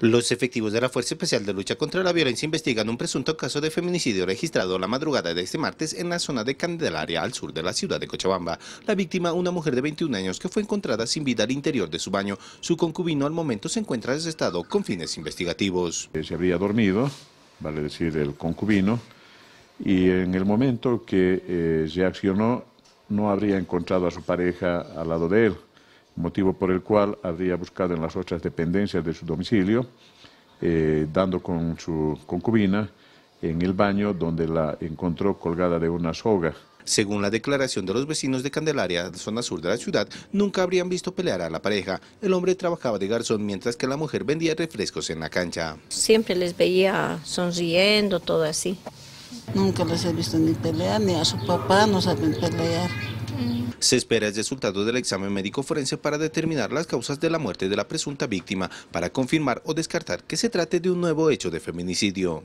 Los efectivos de la Fuerza Especial de Lucha contra la Violencia investigan un presunto caso de feminicidio registrado la madrugada de este martes en la zona de Candelaria, al sur de la ciudad de Cochabamba. La víctima, una mujer de 21 años que fue encontrada sin vida al interior de su baño. Su concubino al momento se encuentra desestado con fines investigativos. Eh, se había dormido, vale decir, el concubino, y en el momento que se eh, accionó no habría encontrado a su pareja al lado de él motivo por el cual había buscado en las otras dependencias de su domicilio, eh, dando con su concubina en el baño donde la encontró colgada de una soga. Según la declaración de los vecinos de Candelaria, zona sur de la ciudad, nunca habrían visto pelear a la pareja. El hombre trabajaba de garzón mientras que la mujer vendía refrescos en la cancha. Siempre les veía sonriendo, todo así. Nunca les he visto ni pelear, ni a su papá no saben pelear. Se espera el resultado del examen médico forense para determinar las causas de la muerte de la presunta víctima, para confirmar o descartar que se trate de un nuevo hecho de feminicidio.